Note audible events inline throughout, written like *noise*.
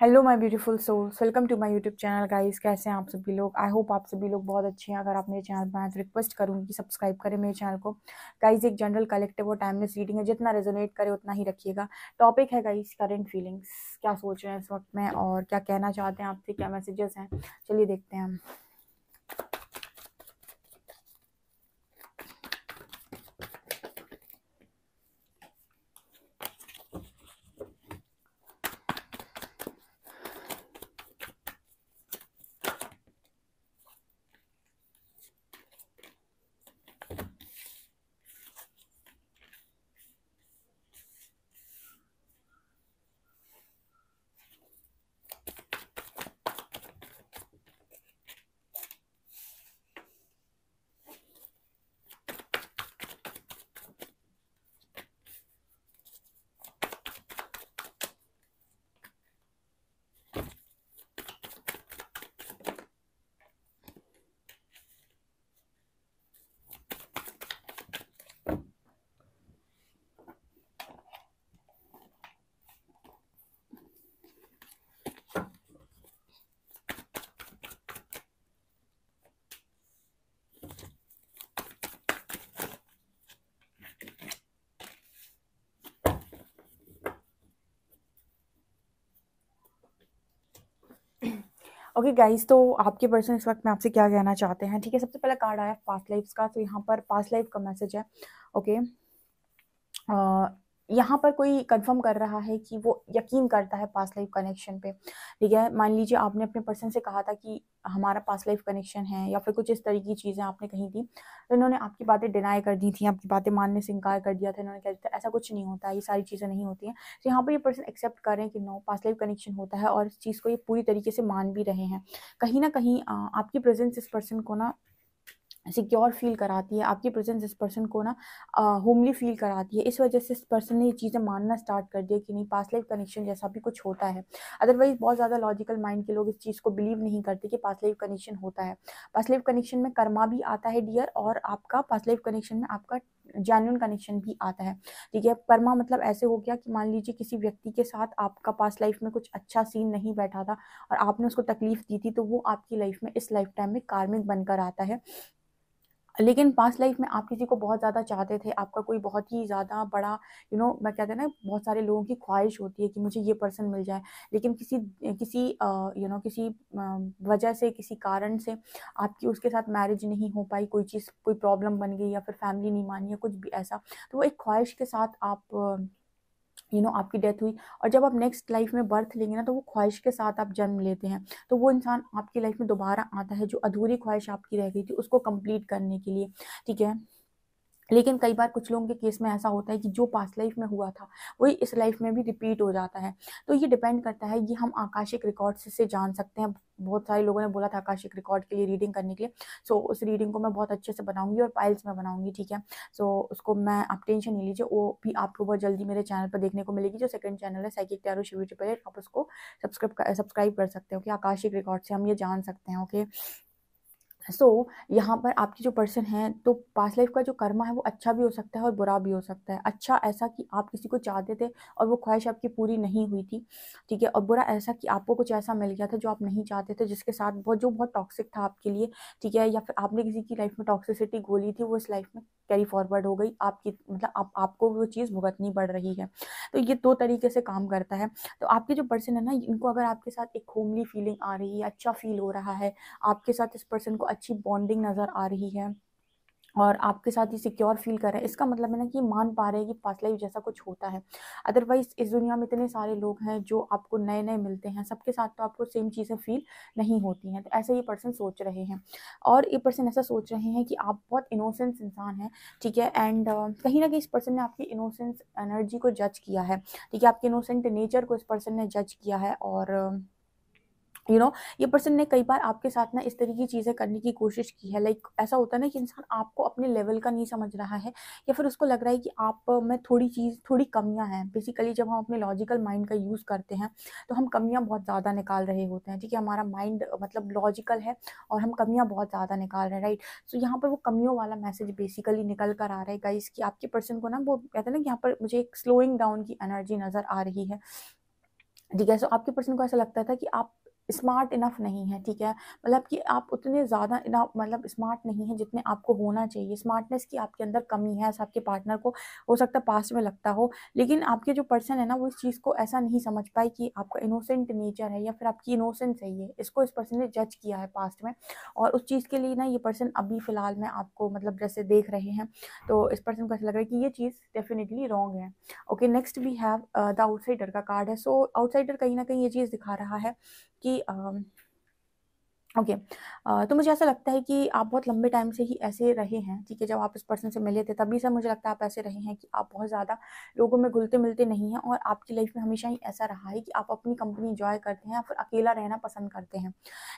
Hello my beautiful souls welcome to my YouTube channel guys कैसे हैं आप सभी लोग आई होप आप सभी लोग बहुत अच्छे हैं अगर आप मेरे चैनल पर आए तो रिक्वेस्ट करूँगी सब्सक्राइब करें मेरे चैनल को गाइस एक जनरल कलेक्टिव और टाइमलेस रीडिंग है जितना रेजोनेट करे उतना ही रखिएगा टॉपिक है गाइस करेंट फीलिंग्स क्या सोच रहे हैं इस वक्त में और क्या कहना चाहते हैं आपसे क्या मैसेजेस हैं चलिए देखते हैं हम ओके okay गाइस तो आपके पर्सन इस वक्त में आपसे क्या कहना चाहते हैं ठीक है सबसे पहला कार्ड आया पास्ट लाइफ का तो यहाँ पर पास्ट लाइफ का मैसेज है ओके okay. यहाँ पर कोई कंफर्म कर रहा है कि वो यकीन करता है पास्ट लाइफ कनेक्शन पे ठीक है मान लीजिए आपने अपने पर्सन से कहा था कि हमारा पास लाइफ कनेक्शन है या फिर कुछ इस तरीके की चीज़ें आपने कही थी तो इन्होंने आपकी बातें डिनाई कर दी थी आपकी बातें मानने से इनकार कर दिया था इन्होंने कह दिया था ऐसा कुछ नहीं होता ये सारी चीज़ें नहीं होती हैं तो यहाँ पर ये पर्सन एक्सेप्ट कर रहे हैं कि नो पास लाइफ कनेक्शन होता है और इस चीज़ को ये पूरी तरीके से मान भी रहे हैं कहीं ना कहीं आपकी प्रेजेंस इस पर्सन को ना सिक्योर फील कराती है आपकी प्रेजेंस इस पर्सन को ना होमली फील कराती है इस वजह से इस पर्सन ने ये चीज़ें मानना स्टार्ट कर दिया कि नहीं पास्ट लाइफ कनेक्शन जैसा भी कुछ होता है अदरवाइज बहुत ज़्यादा लॉजिकल माइंड के लोग इस चीज़ को बिलीव नहीं करते कि पास्ट लाइफ कनेक्शन होता है पास्ट लाइफ कनेक्शन में कर्मा भी आता है डियर और आपका पास्ट लाइफ कनेक्शन में आपका जैन्यून कनेक्शन भी आता है ठीक है कर्मा मतलब ऐसे हो गया कि मान लीजिए किसी व्यक्ति के साथ आपका पास लाइफ में कुछ अच्छा सीन नहीं बैठा था और आपने उसको तकलीफ दी थी तो वो आपकी लाइफ में इस लाइफ टाइम में कार्मिक बनकर आता है लेकिन पास्ट लाइफ में आप किसी को बहुत ज़्यादा चाहते थे आपका कोई बहुत ही ज़्यादा बड़ा यू नो मैं कहते हैं ना बहुत सारे लोगों की ख्वाहिश होती है कि मुझे ये पर्सन मिल जाए लेकिन किसी किसी यू नो किसी वजह से किसी कारण से आपकी उसके साथ मैरिज नहीं हो पाई कोई चीज़ कोई प्रॉब्लम बन गई या फिर फैमिली नहीं मानी या कुछ भी ऐसा तो वो एक ख्वाहिश के साथ आप यू नो आपकी डेथ हुई और जब आप नेक्स्ट लाइफ में बर्थ लेंगे ना तो वो ख्वाहिश के साथ आप जन्म लेते हैं तो वो इंसान आपकी लाइफ में दोबारा आता है जो अधूरी ख्वाहिश आपकी रह गई थी उसको कंप्लीट करने के लिए ठीक है लेकिन कई बार कुछ लोगों के केस में ऐसा होता है कि जो पास्ट लाइफ में हुआ था वही इस लाइफ में भी रिपीट हो जाता है तो ये डिपेंड करता है ये हम आकाशिक रिकॉर्ड से जान सकते हैं बहुत सारे लोगों ने बोला था आकाशिक रिकॉर्ड के लिए रीडिंग करने के लिए सो so, उस रीडिंग को मैं बहुत अच्छे से बनाऊंगी और पाइल्स में बनाऊंगी ठीक है सो so, उसको मैं आप टेंशन नहीं लीजिए वो भी आपको बहुत जल्दी मेरे चैनल पर देखने को मिलेगी जो सेकंड चैनल है साइकिक टैरो शिविर आप उसको सब्सक्राइब सब्सक्राइब कर सकते हो कि आकाशिक रिकॉर्ड से हम ये जान सकते हैं ओके सो so, यहाँ पर आपकी जो पर्सन है तो पास्ट लाइफ का जो कर्मा है वो अच्छा भी हो सकता है और बुरा भी हो सकता है अच्छा ऐसा कि आप किसी को चाहते थे और वो ख्वाहिश आपकी पूरी नहीं हुई थी ठीक है और बुरा ऐसा कि आपको कुछ ऐसा मिल गया था जो आप नहीं चाहते थे जिसके साथ बहुत जो बहुत टॉक्सिक था आपके लिए ठीक है या फिर आपने किसी की लाइफ में टॉक्सिसिटी गोली थी वो इस लाइफ में कैरी फॉरवर्ड हो गई आपकी मतलब आप, आपको वो चीज़ भुगतनी पड़ रही है तो ये दो तरीके से काम करता है तो आपके जो पर्सन है ना इनको अगर आपके साथ एक होमली फीलिंग आ रही है अच्छा फील हो रहा है आपके साथ इस पर्सन को अच्छी बॉन्डिंग नज़र आ रही है और आपके साथ ही सिक्योर फील कर रहे हैं इसका मतलब है ना कि मान पा रहे हैं कि पास्ट लाइफ जैसा कुछ होता है अदरवाइज़ इस दुनिया में इतने सारे लोग हैं जो आपको नए नए मिलते हैं सबके साथ तो आपको सेम चीज़ें फील नहीं होती हैं तो ऐसा ये पर्सन सोच रहे हैं और ये पर्सन ऐसा सोच रहे हैं कि आप बहुत इनोसेंस इंसान हैं ठीक है एंड uh, कहीं ना कहीं इस पर्सन ने आपकी इनोसेंस एनर्जी को जज किया है ठीक है आपके इनोसेंट नेचर को इस पर्सन ने जज किया है और uh, you you know know, ये पर्सन ने कई बार आपके साथ ना इस तरीके की चीज़ें करने की कोशिश की है लाइक like, ऐसा होता है ना कि इंसान आपको अपने लेवल का नहीं समझ रहा है या फिर उसको लग रहा है कि आप में थोड़ी चीज़ थोड़ी कमियां हैं बेसिकली जब हम अपने लॉजिकल माइंड का यूज़ करते हैं तो हम कमियां बहुत ज़्यादा निकाल रहे होते हैं ठीक है हमारा माइंड मतलब लॉजिकल है और हम कमियाँ बहुत ज़्यादा निकाल रहे हैं राइट सो यहाँ पर वो कमियों वाला मैसेज बेसिकली निकल कर आ रहा है गाइस कि आपके पर्सन को ना वो कहते हैं ना कि यहाँ पर मुझे एक स्लोइंग डाउन की एनर्जी नज़र आ रही है ठीक है सो आपके पर्सन को ऐसा लगता था कि आप स्मार्ट इनफ नहीं है ठीक है मतलब कि आप उतने ज़्यादा इना मतलब स्मार्ट नहीं है जितने आपको होना चाहिए स्मार्टनेस की आपके अंदर कमी है आपके पार्टनर को हो सकता है पास्ट में लगता हो लेकिन आपके जो पर्सन है ना वो इस चीज़ को ऐसा नहीं समझ पाए कि आपका इनोसेंट नेचर है या फिर आपकी इनोसेंस है ये इसको इस पर्सन ने जज किया है पास्ट में और उस चीज़ के लिए ना ये पर्सन अभी फ़िलहाल में आपको मतलब जैसे देख रहे हैं तो इस पर्सन को ऐसा लग रहा है कि ये चीज़ डेफिनेटली रॉन्ग है okay next we have the outsider का कार्ड है सो आउटसाइडर कहीं ना कहीं ये चीज़ दिखा रहा है कि ओके okay. uh, तो मुझे ऐसा लगता है कि आप बहुत लंबे टाइम से ही ऐसे रहे हैं ठीक है जब आप इस पर्सन से मिले थे तभी से मुझे लगता है आप ऐसे रहे हैं कि आप बहुत ज़्यादा लोगों में घुलते मिलते नहीं हैं और आपकी लाइफ में हमेशा ही ऐसा रहा है कि आप अपनी कंपनी इंजॉय करते हैं या फिर अकेला रहना पसंद करते हैं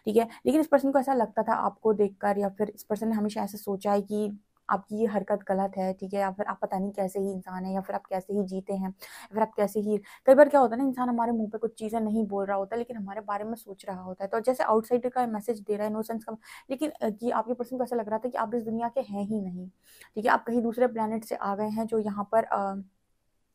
ठीक है लेकिन इस पर्सन को ऐसा लगता था आपको देख या फिर इस पर्सन ने हमेशा ऐसा सोचा है कि आपकी ये हरकत गलत है ठीक है या फिर आप पता नहीं कैसे ही इंसान है या फिर आप कैसे ही जीते हैं या फिर आप कैसे ही कई बार क्या होता है ना इंसान हमारे मुंह पे कुछ चीज़ें नहीं बोल रहा होता लेकिन हमारे बारे में सोच रहा होता है तो जैसे आउटसाइडर का मैसेज दे रहा है नो सेंस का लेकिन कि आपके पर्सन को ऐसा लग रहा था कि आप इस दुनिया के हैं ही नहीं ठीक है आप कहीं दूसरे प्लानट से आ गए हैं जो यहाँ पर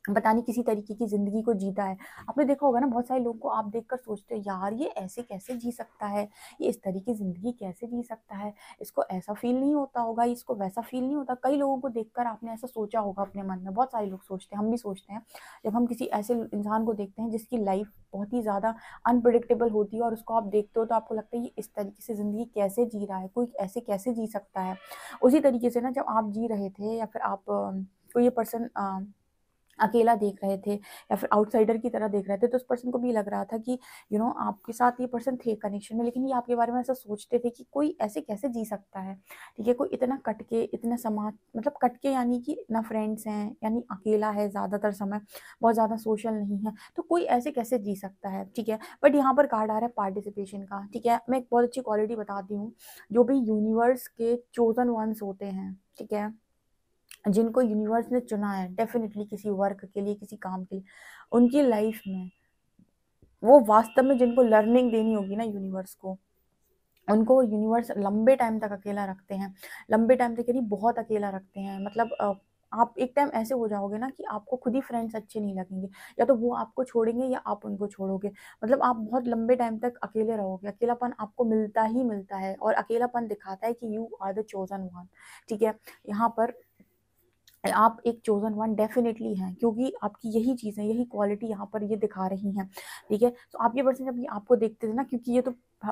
बताने किसी तरीके की ज़िंदगी को जीता है आपने देखा होगा ना बहुत सारे लोगों को आप देखकर सोचते हो यार ये ऐसे कैसे जी सकता है ये इस तरीके की ज़िंदगी कैसे जी सकता है इसको ऐसा फील नहीं होता होगा इसको वैसा फील नहीं होता कई लोगों को देखकर आपने ऐसा सोचा होगा अपने मन में बहुत सारे लोग सोचते हैं हम भी सोचते हैं जब हम किसी ऐसे इंसान को देखते हैं जिसकी लाइफ बहुत ही ज़्यादा अनप्रडिक्टेबल होती है और उसको आप देखते हो तो आपको लगता है ये इस तरीके से ज़िंदगी कैसे जी रहा है कोई ऐसे कैसे जी सकता है उसी तरीके से ना जब आप जी रहे थे या फिर आप कोई ये पर्सन अकेला देख रहे थे या फिर आउटसाइडर की तरह देख रहे थे तो उस पर्सन को भी लग रहा था कि यू you नो know, आपके साथ ये पर्सन थे कनेक्शन में लेकिन ये आपके बारे में ऐसा सोचते थे कि कोई ऐसे कैसे जी सकता है ठीक है कोई इतना कट के इतना समाज मतलब कट के यानी कि ना फ्रेंड्स हैं यानी अकेला है ज़्यादातर समय बहुत ज़्यादा सोशल नहीं है तो कोई ऐसे कैसे जी सकता है ठीक है बट यहाँ पर कार्ड आ रहा है पार्टिसिपेशन का ठीक है मैं एक बहुत अच्छी क्वालिटी बताती हूँ जो भी यूनिवर्स के चोजन वंस होते हैं ठीक है जिनको यूनिवर्स ने चुना है डेफिनेटली किसी वर्क के लिए किसी काम के लिए उनकी लाइफ में वो वास्तव में जिनको लर्निंग देनी होगी ना यूनिवर्स को उनको यूनिवर्स लंबे टाइम तक अकेला रखते हैं लंबे टाइम तक यानी बहुत अकेला रखते हैं मतलब आप एक टाइम ऐसे हो जाओगे ना कि आपको खुद ही फ्रेंड्स अच्छे नहीं लगेंगे या तो वो आपको छोड़ेंगे या आप उनको छोड़ोगे मतलब आप बहुत लंबे टाइम तक अकेले रहोगे अकेलापन आपको मिलता ही मिलता है और अकेलापन दिखाता है कि you are the chosen one ठीक है यहाँ पर आप एक चोज़न वन डेफिनेटली हैं क्योंकि आपकी यही चीज़ें यही क्वालिटी यहाँ पर ये दिखा रही हैं ठीक है तो आप ये पर्सन जब ये आपको देखते थे ना क्योंकि ये तो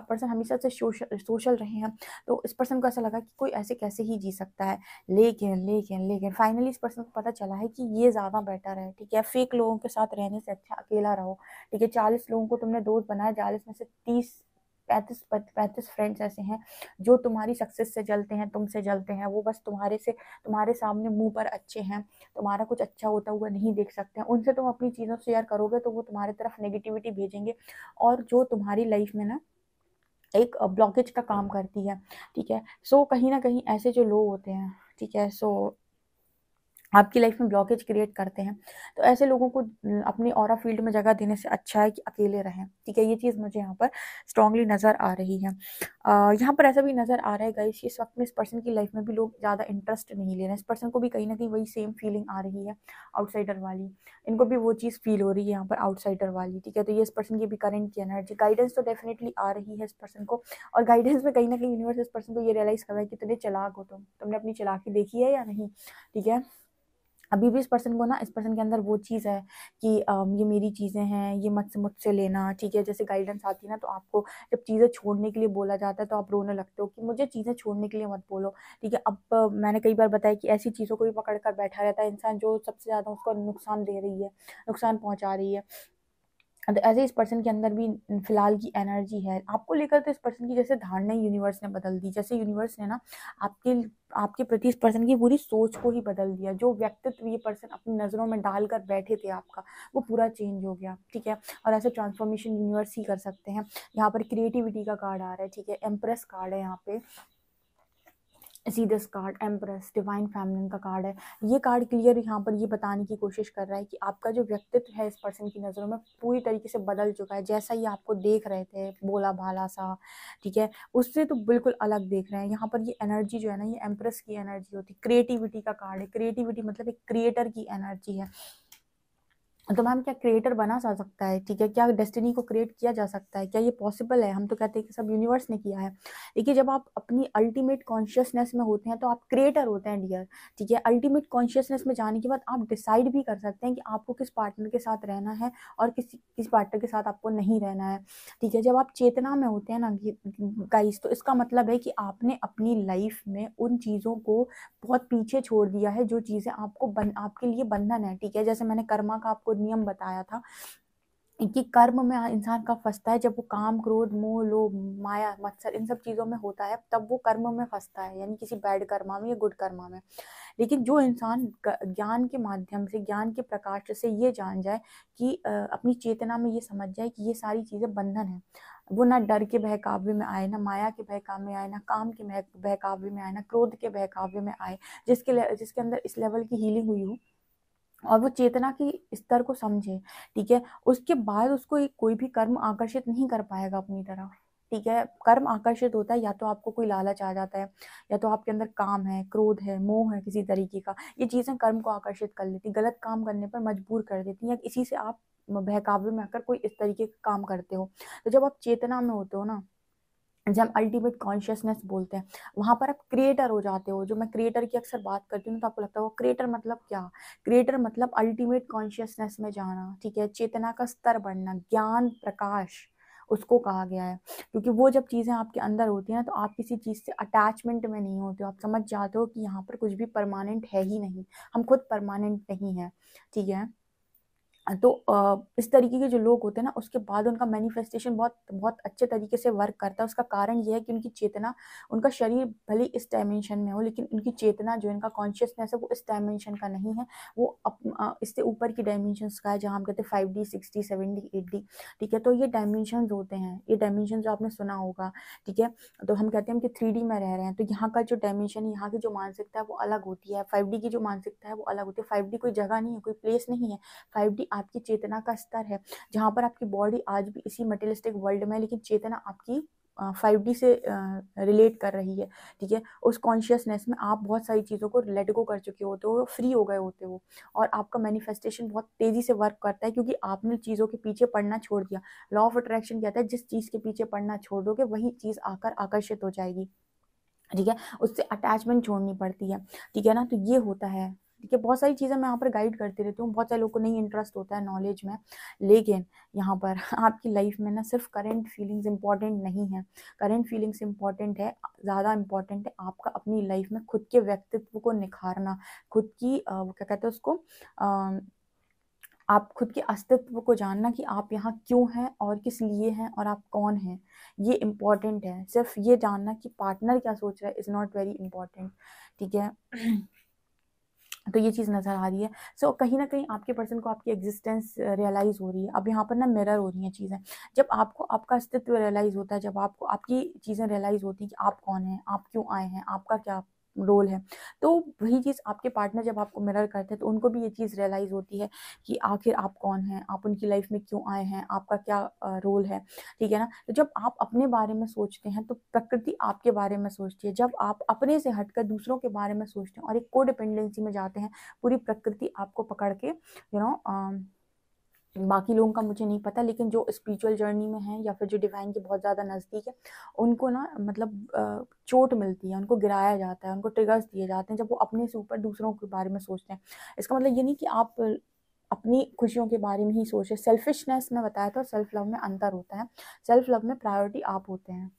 पर्सन हमेशा से सोशल सोशल रहे हैं तो इस पर्सन को ऐसा लगा कि कोई ऐसे कैसे ही जी सकता है लेकिन लेकिन लेकिन फाइनली इस पर्सन को पता चला है कि ये ज़्यादा बेटर है ठीक है फेक लोगों के साथ रहने से अच्छा अकेला रहो ठीक है चालीस लोगों को तुमने दोस्त बनाया चालीस में से तीस पैंतीस पैंतीस फ्रेंड्स ऐसे हैं जो तुम्हारी सक्सेस से जलते हैं तुमसे जलते हैं वो बस तुम्हारे से तुम्हारे सामने मुंह पर अच्छे हैं तुम्हारा कुछ अच्छा होता हुआ नहीं देख सकते हैं उनसे तुम अपनी चीज़ों शेयर करोगे तो वो तुम्हारे तरफ नेगेटिविटी भेजेंगे और जो तुम्हारी लाइफ में ना एक ब्लॉकेज का काम करती है ठीक है सो कहीं ना कहीं ऐसे जो लोग होते हैं ठीक है सो आपकी लाइफ में ब्लॉकेज क्रिएट करते हैं तो ऐसे लोगों को अपनी और फील्ड में जगह देने से अच्छा है कि अकेले रहें ठीक है ये चीज़ मुझे यहाँ पर स्ट्रांगली नज़र आ रही है यहाँ पर ऐसा भी नज़र आ रहा है गाइस इस वक्त में इस पर्सन की लाइफ में भी लोग ज़्यादा इंटरेस्ट नहीं ले रहे हैं इस पर्सन को भी कहीं ना कहीं वही सेम फीलिंग आ रही है आउटसाइडर वाली इनको भी वो चीज़ फील हो रही है यहाँ पर आउटसाइडर वाली ठीक है तो ये इस पर्सन की भी करेंट की एनर्जी गाइडेंस तो डेफिनेटली आ रही है इस पर्सन को और गाइडेंस में कहीं ना कहीं यूनिवर्स इस पर्सन को ये रियलाइज़ कर रहा है कि तुम्हें चलाक हो तुम तुमने अपनी चलाकी देखी है या नहीं ठीक है अभी भी इस पर्सन को ना इस पर्सन के अंदर वो चीज़ है कि ये मेरी चीज़ें हैं ये मत से मुझसे लेना ठीक है जैसे गाइडेंस आती है ना तो आपको जब चीज़ें छोड़ने के लिए बोला जाता है तो आप रोने लगते हो कि मुझे चीज़ें छोड़ने के लिए मत बोलो ठीक है अब मैंने कई बार बताया कि ऐसी चीज़ों को भी पकड़ कर बैठा रहता है इंसान जो सबसे ज़्यादा उसको नुकसान दे रही है नुकसान पहुँचा रही है तो ऐसे इस पर्सन के अंदर भी फिलहाल की एनर्जी है आपको लेकर तो इस पर्सन की जैसे धारणा यूनिवर्स ने बदल दी जैसे यूनिवर्स ने ना आपके आपके प्रति इस पर्सन की पूरी सोच को ही बदल दिया जो व्यक्तित्व ये पर्सन अपनी नज़रों में डालकर बैठे थे आपका वो पूरा चेंज हो गया ठीक है और ऐसे ट्रांसफॉर्मेशन यूनिवर्स ही कर सकते हैं यहाँ पर क्रिएटिविटी का कार्ड आ रहा है ठीक है एम्प्रेस कार्ड है यहाँ पे जीदस कार्ड एम्प्रेस डिवाइन फैमिलिन का कार्ड है ये कार्ड क्लियर यहाँ पर ये बताने की कोशिश कर रहा है कि आपका जो व्यक्तित्व है इस पर्सन की नज़रों में पूरी तरीके से बदल चुका है जैसा ये आपको देख रहे थे बोला भाला सा ठीक है उससे तो बिल्कुल अलग देख रहे हैं यहाँ पर ये एनर्जी जो है ना ये एम्प्रेस की एनर्जी होती है क्रिएटिविटी का कार्ड है क्रिएटिविटी मतलब एक क्रिएटर की एनर्जी है तो मैम क्या क्रिएटर बना जा सकता है ठीक है क्या डेस्टिनी को क्रिएट किया जा सकता है क्या ये पॉसिबल है हम तो कहते हैं कि सब यूनिवर्स ने किया है देखिए जब आप अपनी अल्टीमेट कॉन्शियसनेस में होते हैं तो आप क्रिएटर होते हैं डियर ठीक है अल्टीमेट कॉन्शियसनेस में जाने के बाद आप डिसाइड भी कर सकते हैं कि आपको किस पार्टनर के साथ रहना है और किसी किस पार्टनर के साथ आपको नहीं रहना है ठीक है जब आप चेतना में होते हैं ना गाइस तो इसका मतलब है कि आपने अपनी लाइफ में उन चीज़ों को बहुत पीछे छोड़ दिया है जो चीज़ें आपको बन आपके लिए बंधन है ठीक है जैसे मैंने कर्मा का आपको नियम बताया था कि कर्म में इंसान का फंसता है जब वो काम क्रोध मोह लोभ माया मत्सर इन सब चीज़ों में होता है तब वो कर्म में फंसता है यानी किसी बैड कर्मा में या गुड कर्मा में लेकिन जो इंसान ज्ञान के माध्यम से ज्ञान के प्रकाश से ये जान जाए कि अपनी चेतना में ये समझ जाए कि ये सारी चीज़ें बंधन है वो ना डर के बहकावे में आए ना माया के बहकावे में आए ना काम के बहकावे में आए ना क्रोध के बहकावे में आए जिसके जिसके अंदर इस लेवल की हीलिंग हुई हो और वो चेतना की स्तर को समझे ठीक है उसके बाद उसको कोई भी कर्म आकर्षित नहीं कर पाएगा अपनी तरफ ठीक है कर्म आकर्षित होता है या तो आपको कोई लालच आ जाता है या तो आपके अंदर काम है क्रोध है मोह है किसी तरीके का ये चीज़ें कर्म को आकर्षित कर लेती गलत काम करने पर मजबूर कर देती हैं इसी से आप बहकावे में आकर कोई इस तरीके का काम करते हो तो जब आप चेतना में होते हो ना जब हम अल्टीमेट कॉन्शियसनेस बोलते हैं वहाँ पर आप क्रिएटर हो जाते हो जो मैं क्रिएटर की अक्सर बात करती हूँ तो आपको लगता है वो क्रिएटर मतलब क्या क्रिएटर मतलब अल्टीमेट कॉन्शियसनेस में जाना ठीक है चेतना का स्तर बढ़ना ज्ञान प्रकाश उसको कहा गया है क्योंकि वो जब चीज़ें आपके अंदर होती हैं ना तो आप किसी चीज़ से अटैचमेंट में नहीं होते हो आप समझ जाते हो कि यहाँ पर कुछ भी परमानेंट है ही नहीं हम खुद परमानेंट नहीं है ठीक है तो इस तरीके के जो लोग होते हैं ना उसके बाद उनका मैनिफेस्टेशन बहुत बहुत अच्छे तरीके से वर्क करता है उसका कारण यह है कि उनकी चेतना उनका शरीर भले इस डायमेंशन में हो लेकिन उनकी चेतना जो इनका कॉन्शियसनेस है वो इस डायमेंशन का नहीं है वो अप, इससे ऊपर की डायमेंशन का है जहाँ हम कहते हैं five D six D seven D eight D ठीक है तो ये डायमेंशन होते हैं ये डायमेंशन जो आपने सुना होगा ठीक है तो हम कहते हैं हम कि थ्री में रह रहे हैं तो यहाँ का जो डायमेंशन यहाँ की जो मानसिकता है वो अलग होती है फाइव की जो मानसिकता है वो अलग होती है फाइव कोई जगह नहीं है कोई प्लेस नहीं है फाइव डी आपकी चेतना का स्तर है जहाँ पर आपकी बॉडी आज भी इसी मटेरियलिस्टिक वर्ल्ड में है लेकिन चेतना आपकी फाइव डी से रिलेट कर रही है ठीक है उस कॉन्शियसनेस में आप बहुत सारी चीज़ों को लेट गो कर चुके होते हो फ्री हो गए होते हो और आपका मैनिफेस्टेशन बहुत तेज़ी से वर्क करता है क्योंकि आपने चीज़ों के पीछे पढ़ना छोड़ दिया लॉ ऑफ अट्रैक्शन क्या है जिस चीज़ के पीछे पढ़ना छोड़ दोगे वही चीज़ आकर आकर्षित हो जाएगी ठीक है उससे अटैचमेंट छोड़नी पड़ती है ठीक है ना तो ये होता है ठीक है बहुत सारी चीज़ें मैं यहाँ पर गाइड करती रहती हूँ बहुत सारे लोगों को नहीं इंटरेस्ट होता है नॉलेज में लेकिन यहाँ पर *laughs* आपकी लाइफ में ना सिर्फ करेंट फीलिंग्स इंपॉर्टेंट नहीं है करेंट फीलिंग्स इंपॉर्टेंट है ज़्यादा इंपॉर्टेंट है आपका अपनी लाइफ में खुद के व्यक्तित्व को निखारना खुद की वो क्या कहते हैं उसको आ, आप खुद के अस्तित्व को जानना कि आप यहाँ क्यों हैं और किस लिए हैं और आप कौन हैं ये इम्पॉर्टेंट है सिर्फ ये जानना कि पार्टनर क्या सोच रहा है इज़ नॉट वेरी इम्पॉर्टेंट ठीक है *clears throat* तो ये चीज़ नज़र आ रही है सो so, कहीं ना कहीं आपके पर्सन को आपकी एग्जिस्टेंस रियलाइज़ हो रही है अब यहाँ पर ना मिरर हो रही हैं चीज़ें जब आपको आपका अस्तित्व रियलाइज़ होता है जब आपको आपकी चीज़ें रियलाइज़ होती हैं कि आप कौन हैं आप क्यों आए हैं आपका क्या रोल है तो वही चीज़ आपके पार्टनर जब आपको मिरर करते हैं तो उनको भी ये चीज़ रियलाइज़ होती है कि आखिर आप कौन हैं आप उनकी लाइफ में क्यों आए हैं आपका क्या रोल है ठीक है ना तो जब आप अपने बारे में सोचते हैं तो प्रकृति आपके बारे में सोचती है जब आप अपने से हटकर दूसरों के बारे में सोचते हैं और एक कोडिपेंडेंसी में जाते हैं पूरी प्रकृति आपको पकड़ के यू you नो know, बाकी लोगों का मुझे नहीं पता लेकिन जो स्पिरिचुअल जर्नी में हैं या फिर जो डिवाइन के बहुत ज़्यादा नज़दीक है उनको ना मतलब चोट मिलती है उनको गिराया जाता है उनको ट्रिगर्स दिए जाते हैं जब वो अपने से ऊपर दूसरों के बारे में सोचते हैं इसका मतलब ये नहीं कि आप अपनी खुशियों के बारे में ही सोचें सेल्फिशनेस में बताया था सेल्फ लव में अंतर होता है सेल्फ लव में प्रायोरिटी आप होते हैं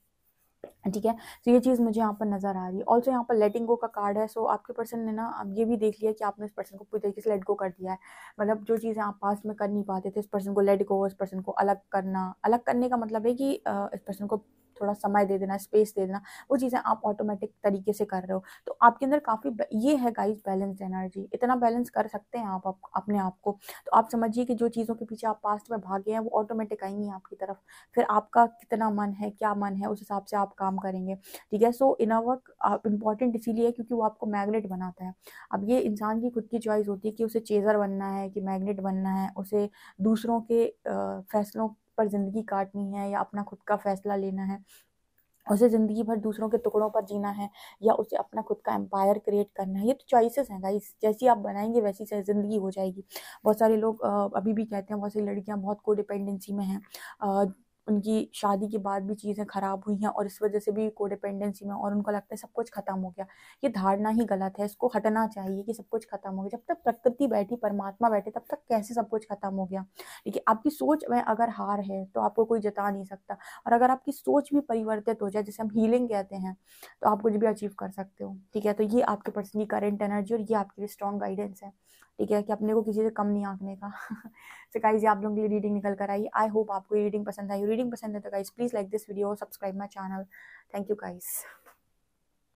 ठीक है तो ये चीज़ मुझे यहाँ पर नज़र आ रही है ऑल्सो यहाँ पर लेटिंग गो का कार्ड है सो आपके पर्सन ने ना अब ये भी देख लिया कि आपने उस पर्सन को पूरी तरीके से लेट गो कर दिया है मतलब जो चीज़ें आप पास में कर नहीं पाते थे उस पर्सन को लेट गो उस पर्सन को अलग करना अलग करने का मतलब है कि इस पर्सन को थोड़ा समय दे देना स्पेस दे देना वो चीज़ें आप ऑटोमेटिक तरीके से कर रहे हो तो आपके अंदर काफ़ी ये है गाइज बैलेंस एनर्जी इतना बैलेंस कर सकते हैं आप, अपने आप को तो आप समझिए कि जो चीज़ों के पीछे आप पास्ट में भागे हैं वो ऑटोमेटिक आएंगी आपकी तरफ फिर आपका कितना मन है क्या मन है उस हिसाब से आप काम करेंगे ठीक है सो इन वर्क इंपॉर्टेंट इसीलिए क्योंकि वो आपको मैग्नेट बनाता है अब ये इंसान की खुद की चॉइस होती है कि उसे चेजर बनना है कि मैग्नेट बनना है उसे दूसरों के फैसलों पर ज़िंदगी काटनी है या अपना खुद का फैसला लेना है उसे ज़िंदगी भर दूसरों के टुकड़ों पर जीना है या उसे अपना खुद का एम्पायर क्रिएट करना है ये तो चॉइसेस हैं गाइस जैसी आप बनाएंगे वैसी से ज़िंदगी हो जाएगी बहुत सारे लोग अभी भी कहते हैं बहुत सारी लड़कियां बहुत कोडिपेंडेंसी में हैं उनकी शादी के बाद भी चीज़ें ख़राब हुई हैं और इस वजह से भी कोडिपेंडेंसी में और उनको लगता है सब कुछ ख़त्म हो गया ये धारणा ही गलत है इसको हटना चाहिए कि सब कुछ ख़त्म हो गया जब तक प्रकृति बैठी परमात्मा बैठे तब तक कैसे सब कुछ ख़त्म हो गया लेकिन आपकी सोच में अगर हार है तो आपको कोई जता नहीं सकता और अगर आपकी सोच भी परिवर्तित हो जाए जैसे हम हीलिंग कहते हैं तो आप कुछ भी अचीव कर सकते हो ठीक है तो ये आपके पर्सनली करेंट एनर्जी और ये आपके लिए स्ट्रॉन्ग गाइडेंस है ठीक है कि अपने को किसी से कम नहीं आंकने का तो *laughs* गाइज आप लोगों के लिए रीडिंग निकल कर आई आई होप आपको रीडिंग पसंद आई रीडिंग पसंद है तो guys please like this video subscribe my channel thank you guys